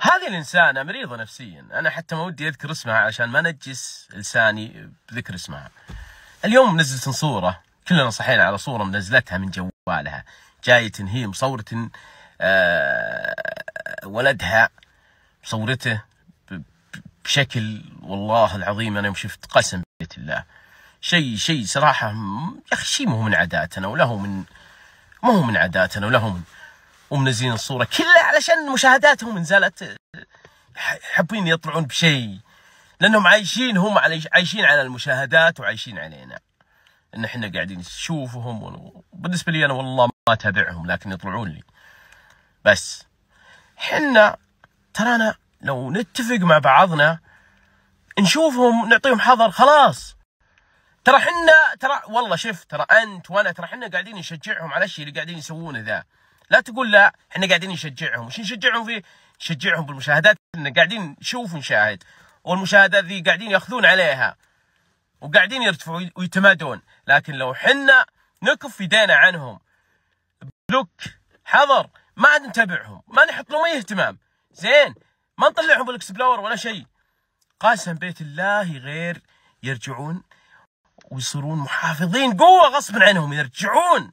هذه الإنسانة مريضة نفسيا أنا حتى ما ودي أذكر اسمها عشان ما نجس لساني بذكر اسمها اليوم نزلت صورة كلنا صحينا على صورة منزلتها من جوالها جاية هي مصورة آه ولدها مصورته بشكل والله العظيم أنا يوم شفت قسم بيت الله شيء شيء صراحة يا أخي شيء مو من عاداتنا ولا هو من مو هو من عاداتنا ولا هو من ومنزلين الصوره كلها علشان مشاهداتهم نزلت آه، حابين يطلعون بشيء لانهم عايشين هم عايشين على المشاهدات وعايشين علينا ان احنا قاعدين نشوفهم وبالنسبه لي انا والله ما اتابعهم لكن يطلعون لي بس حنا ترانا لو نتفق مع بعضنا نشوفهم نعطيهم حظر خلاص ترى حنا ترى والله شفت ترى انت وانا ترى حنا قاعدين نشجعهم على الشيء اللي قاعدين يسوونه ذا لا تقول لا احنا قاعدين نشجعهم وش نشجعهم فيه نشجعهم بالمشاهدات احنا قاعدين نشوف ونشاهد والمشاهدات ذي قاعدين ياخذون عليها وقاعدين يرتفعوا ويتمادون لكن لو حنا نكف يدينا عنهم بلوك حظر ما عاد نتابعهم ما نحط لهم اي اهتمام زين ما نطلعهم بالاكسبلور ولا شيء قاسم بيت الله غير يرجعون ويصيرون محافظين قوه غصب عنهم يرجعون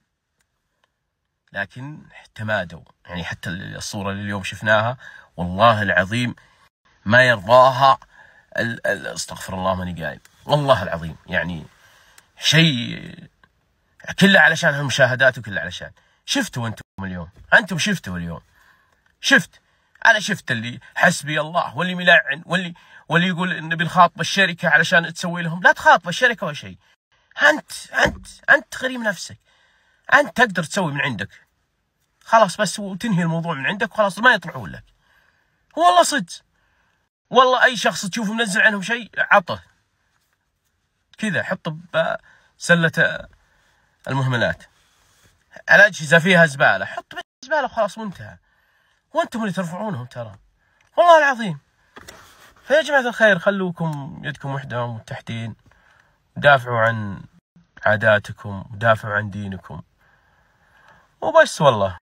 لكن تمادوا يعني حتى الصورة اللي اليوم شفناها والله العظيم ما يرضاها ال ال استغفر الله ماني قايل والله العظيم يعني شيء كله علشان هالمشاهدات وكله علشان شفتوا انتم اليوم انتم شفتوا اليوم شفت انا شفت اللي حسبي الله واللي ملعن واللي واللي يقول ان بنخاطب الشركه علشان تسوي لهم لا تخاطب الشركه ولا شيء انت انت انت غريم نفسك انت تقدر تسوي من عندك خلاص بس وتنهي الموضوع من عندك وخلاص ما يطلعون لك والله صدق والله اي شخص تشوفه منزل عنهم شيء عطه كذا حطه بسله المهملات الاجهزه فيها زباله حط زباله وخلاص وانتهى وانتم اللي ترفعونهم ترى والله العظيم فيا جماعه الخير خلوكم يدكم وحده ومتحدين دافعوا عن عاداتكم دافعوا عن دينكم وبس والله